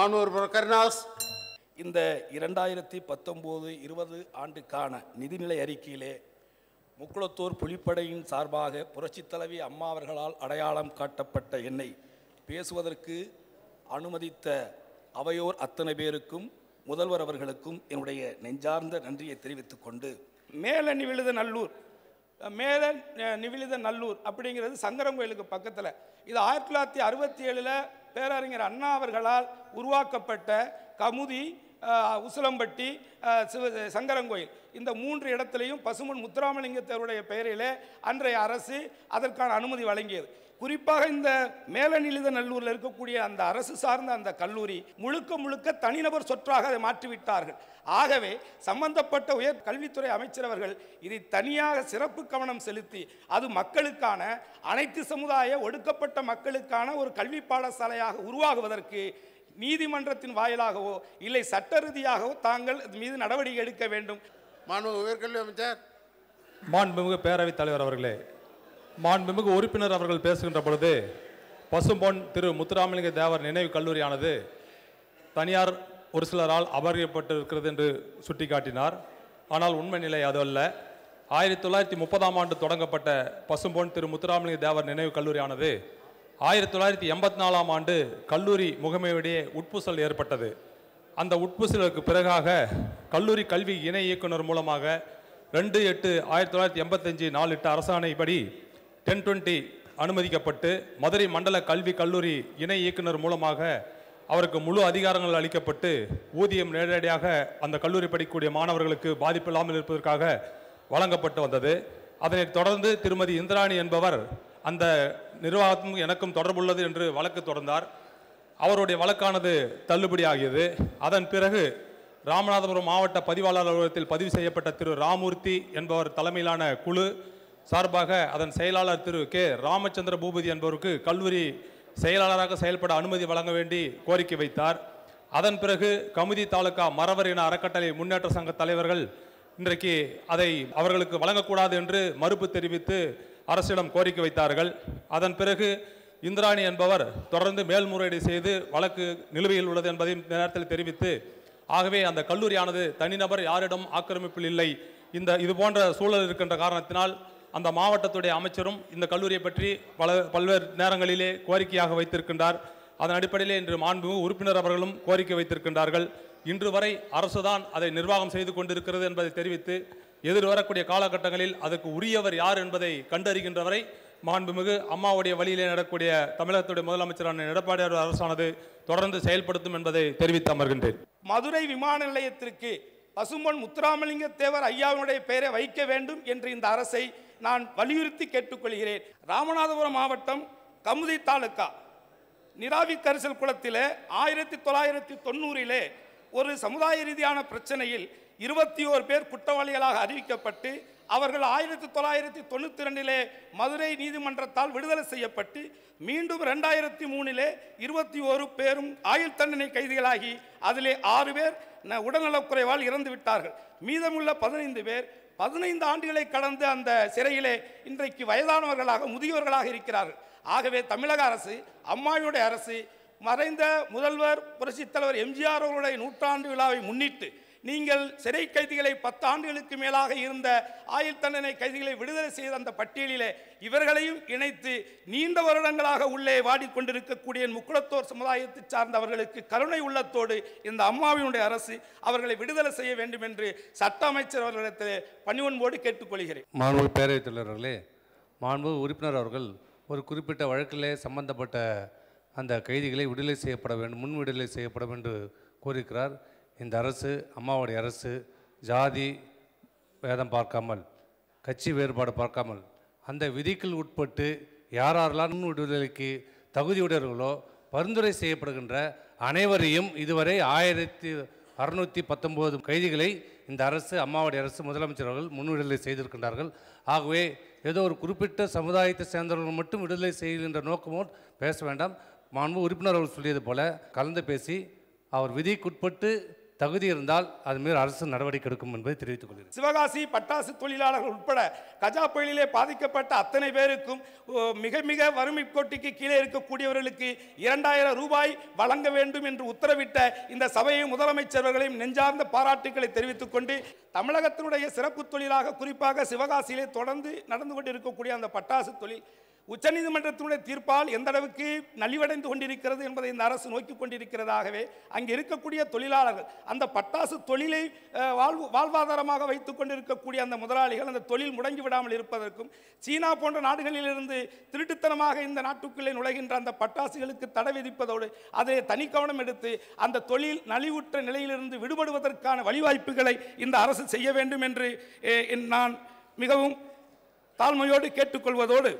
மாணவர் கருணாஸ் இந்த இரண்டாயிரத்தி பத்தொம்போது இருபது ஆண்டுக்கான நிதிநிலை அறிக்கையிலே முக்குளத்தூர் புலிப்படையின் சார்பாக புரட்சித்தலைவி அம்மா அவர்களால் அடையாளம் காட்டப்பட்ட என்னை பேசுவதற்கு அனுமதித்த அவையோர் அத்தனை பேருக்கும் முதல்வர் அவர்களுக்கும் என்னுடைய நெஞ்சார்ந்த நன்றியை தெரிவித்துக் கொண்டு மேல நிவிழுத நல்லூர் மேல நிவிழுத நல்லூர் அப்படிங்கிறது சங்கரம் கோயிலுக்கு பக்கத்தில் இது ஆயிரத்தி தொள்ளாயிரத்தி அறுபத்தி ஏழில் பேரறிஞர் அண்ணா அவர்களால் உருவாக்கப்பட்ட கமுதி உசிலம்பட்டி சிவ சங்கரங்கோயில் இந்த மூன்று இடத்துலையும் பசுமன் முத்துராமலிங்கத்தருடைய பெயரிலே அன்றைய அரசு அதற்கான அனுமதி வழங்கியது குறிப்பாக இந்த மேலநிலித நல்லூரில் இருக்கக்கூடிய அந்த அரசு சார்ந்த அந்த கல்லூரி முழுக்க முழுக்க தனிநபர் சொற்றாக அதை மாற்றிவிட்டார்கள் ஆகவே சம்பந்தப்பட்ட உயர் கல்வித்துறை அமைச்சரவர்கள் இதை தனியாக சிறப்பு கவனம் செலுத்தி அது மக்களுக்கான அனைத்து சமுதாய ஒடுக்கப்பட்ட மக்களுக்கான ஒரு கல்வி பாடசாலையாக உருவாகுவதற்கு நீதிமன்றத்தின் வாயிலாகவோ இல்லை சட்ட ரீதியாகவோ தாங்கள் மீது நடவடிக்கை எடுக்க வேண்டும் மாண்பு உயர்கல்வி அமைச்சர் மாண்புமிகு பேரவைத் தலைவர் அவர்களே மாண்புமிகு உறுப்பினர் அவர்கள் பேசுகின்ற பொழுது பசும்பொன் திரு முத்துராமலிங்க தேவர் நினைவு கல்லூரியானது தனியார் ஒரு சிலரால் அபகரிக்கப்பட்டிருக்கிறது என்று சுட்டிக்காட்டினார் ஆனால் உண்மை நிலை அது அல்ல ஆயிரத்தி தொள்ளாயிரத்தி முப்பதாம் ஆண்டு தொடங்கப்பட்ட பசும்பொன் திரு முத்துராமலிங்க தேவர் நினைவு கல்லூரியானது ஆயிரத்தி தொள்ளாயிரத்தி எண்பத்தி நாலாம் ஆண்டு கல்லூரி முகமையுடைய உட்பூசல் ஏற்பட்டது அந்த உட்பூசலுக்கு பிறகாக கல்லூரி கல்வி இணை இயக்குனர் மூலமாக ரெண்டு எட்டு ஆயிரத்தி தொள்ளாயிரத்தி எண்பத்தஞ்சு நாலு எட்டு அரசாணைப்படி டென் டுவெண்ட்டி அனுமதிக்கப்பட்டு மதுரை மண்டல கல்வி கல்லூரி இணை இயக்குனர் மூலமாக அவருக்கு முழு அதிகாரங்கள் அளிக்கப்பட்டு ஊதியம் நேரடியாக அந்த கல்லூரி படிக்கக்கூடிய மாணவர்களுக்கு பாதிப்பு இல்லாமல் இருப்பதற்காக வழங்கப்பட்டு வந்தது அதனைத் தொடர்ந்து திருமதி இந்திராணி என்பவர் அந்த நிர்வாகத்தும் எனக்கும் தொடர்புள்ளது என்று வழக்கு தொடர்ந்தார் அவருடைய வழக்கானது தள்ளுபடியாகியது அதன் பிறகு ராமநாதபுரம் மாவட்ட பதிவாளர் அலுவலகத்தில் பதிவு செய்யப்பட்ட திரு ராமூர்த்தி என்பவர் தலைமையிலான குழு சார்பாக அதன் செயலாளர் திரு கே ராமச்சந்திர பூபதி என்பவருக்கு கல்லூரி செயலாளராக செயல்பட அனுமதி வழங்க வேண்டி கோரிக்கை வைத்தார் அதன் பிறகு கமுதி தாலுகா மறவர் என அறக்கட்டளை முன்னேற்ற சங்க தலைவர்கள் இன்றைக்கு அதை அவர்களுக்கு வழங்கக்கூடாது என்று மறுப்பு தெரிவித்து அரசிடம் கோரிக்கை வைத்தார்கள் அதன் பிறகு இந்திராணி என்பவர் தொடர்ந்து மேல்முறையீடு செய்து வழக்கு நிலுவையில் உள்ளது என்பதையும் நேரத்தில் தெரிவித்து ஆகவே அந்த கல்லூரியானது தனிநபர் யாரிடம் ஆக்கிரமிப்பில் இல்லை இந்த இது போன்ற சூழல் இருக்கின்ற காரணத்தினால் அந்த மாவட்டத்துடைய அமைச்சரும் இந்த கல்லூரியை பற்றி பல பல்வேறு நேரங்களிலே கோரிக்கையாக வைத்திருக்கின்றார் அதன் அடிப்படையிலே இன்று மாண்பு உறுப்பினர் அவர்களும் கோரிக்கை வைத்திருக்கின்றார்கள் இன்று வரை அரசுதான் அதை நிர்வாகம் செய்து கொண்டிருக்கிறது என்பதை தெரிவித்து எதிர் வரக்கூடிய காலகட்டங்களில் அதற்கு உரியவர் யார் என்பதை கண்டறிகின்றவரை மாண்புமிகு அம்மாவுடைய வழியிலே நடக்கூடிய தமிழகத்துடைய முதலமைச்சரான எடப்பாடியார் அரசானது தொடர்ந்து செயல்படுத்தும் என்பதை தெரிவித்து அமர்கின்றேன் மதுரை விமான நிலையத்திற்கு பசும்பொன் முத்துராமலிங்க தேவர் ஐயாவினுடைய பெயரை வைக்க வேண்டும் என்று இந்த அரசை நான் வலியுறுத்தி கேட்டுக்கொள்கிறேன் ராமநாதபுரம் மாவட்டம் கமுதி தாலுக்கா நிராவி கரிசல் குளத்தில் ஆயிரத்தி தொள்ளாயிரத்தி தொண்ணூறிலே ஒரு சமுதாய ரீதியான பிரச்சனையில் இருபத்தி ஓர் பேர் குற்றவாளிகளாக அறிவிக்கப்பட்டு அவர்கள் ஆயிரத்தி தொள்ளாயிரத்தி தொண்ணூற்றி ரெண்டிலே மதுரை நீதிமன்றத்தால் விடுதலை செய்யப்பட்டு மீண்டும் ரெண்டாயிரத்தி மூணிலே இருபத்தி ஓரு பேரும் ஆயுள் தண்டனை கைதிகளாகி அதிலே ஆறு பேர் உடல்நலக்குறைவால் இறந்து விட்டார்கள் மீதமுள்ள பதினைந்து பேர் பதினைந்து ஆண்டுகளை கடந்து அந்த சிறையிலே இன்றைக்கு வயதானவர்களாக முதியோர்களாக இருக்கிறார்கள் ஆகவே தமிழக அரசு அம்மாவுடைய அரசு மறைந்த முதல்வர் புரட்சித் தலைவர் எம்ஜிஆர் அவர்களுடைய நூற்றாண்டு விழாவை முன்னிட்டு நீங்கள் சிறை கைதிகளை பத்து ஆண்டுகளுக்கு மேலாக இருந்த ஆயுள் தண்டனை கைதிகளை விடுதலை செய்த அந்த பட்டியலிலே இவர்களையும் இணைத்து நீண்ட வருடங்களாக உள்ளே வாடிக்கொண்டிருக்கக்கூடிய முக்குளத்தோர் சமுதாயத்தை சார்ந்தவர்களுக்கு கருணை உள்ளத்தோடு இந்த அம்மாவினுடைய அரசு அவர்களை விடுதலை செய்ய வேண்டும் என்று சட்ட அமைச்சர் அவர்களிடத்தில் பணிவன்போடு கேட்டுக்கொள்கிறேன் மாண்பு பேரவைத் தலைவர்களே மாண்பு உறுப்பினர் அவர்கள் ஒரு குறிப்பிட்ட வழக்கிலே சம்பந்தப்பட்ட அந்த கைதிகளை விடுதலை செய்யப்பட வேண்டும் முன் விடுதலை செய்யப்பட வேண்டும் கோரிக்கிறார் இந்த அரசு அம்மாவுடைய அரசு ஜாதி வேதம் பார்க்காமல் கட்சி வேறுபாடு பார்க்காமல் அந்த விதிக்குள் உட்பட்டு யார் யாரெல்லாம் விடுதலைக்கு தகுதியுடையவர்களோ பரிந்துரை செய்யப்படுகின்ற அனைவரையும் இதுவரை ஆயிரத்தி அறுநூற்றி பத்தொம்போது கைதிகளை இந்த அரசு அம்மாவுடைய அரசு முதலமைச்சர் அவர்கள் விடுதலை செய்திருக்கின்றார்கள் ஆகவே ஏதோ ஒரு குறிப்பிட்ட சமுதாயத்தை சேர்ந்தவர்கள் மட்டும் விடுதலை செய்கின்ற நோக்கமோ பேச வேண்டாம் மாண்பு உறுப்பினர் அவர்கள் சொல்லியது போல கலந்து பேசி அவர் விதிக்குட்பட்டு தகுதி இருந்தால் அது மீது அரசு நடவடிக்கை எடுக்கும் என்பதை தெரிவித்துக் கொள்கிறேன் சிவகாசி பட்டாசு தொழிலாளர்கள் உட்பட கஜா புயலிலே பாதிக்கப்பட்ட அத்தனை பேருக்கும் மிக மிக வறுமை கோட்டிக்கு கீழே இருக்கக்கூடியவர்களுக்கு இரண்டாயிரம் ரூபாய் வழங்க வேண்டும் என்று உத்தரவிட்ட இந்த சபையும் முதலமைச்சர்களையும் நெஞ்சார்ந்த பாராட்டுக்களை தெரிவித்துக் கொண்டு தமிழகத்தினுடைய சிறப்பு தொழிலாக குறிப்பாக சிவகாசியிலே தொடர்ந்து நடந்து கொண்டிருக்கக்கூடிய அந்த பட்டாசு தொழில் உச்சநீதிமன்றத்தினுடைய தீர்ப்பால் எந்த அளவுக்கு நலிவடைந்து கொண்டிருக்கிறது என்பதை இந்த அரசு நோக்கி கொண்டிருக்கிறதாகவே அங்கே இருக்கக்கூடிய தொழிலாளர்கள் அந்த பட்டாசு தொழிலை வாழ்வு வாழ்வாதாரமாக வைத்துக் கொண்டிருக்கக்கூடிய அந்த முதலாளிகள் அந்த தொழில் முடங்கி விடாமல் இருப்பதற்கும் சீனா போன்ற நாடுகளிலிருந்து திருட்டுத்தனமாக இந்த நாட்டுக்குள்ளே நுழைகின்ற அந்த பட்டாசுகளுக்கு தடை விதிப்பதோடு அதை தனி கவனம் எடுத்து அந்த தொழில் நலிவுற்ற நிலையிலிருந்து விடுபடுவதற்கான வழிவாய்ப்புகளை இந்த அரசு செய்ய வேண்டும் என்று நான் மிகவும் தாழ்மையோடு கேட்டுக்கொள்வதோடு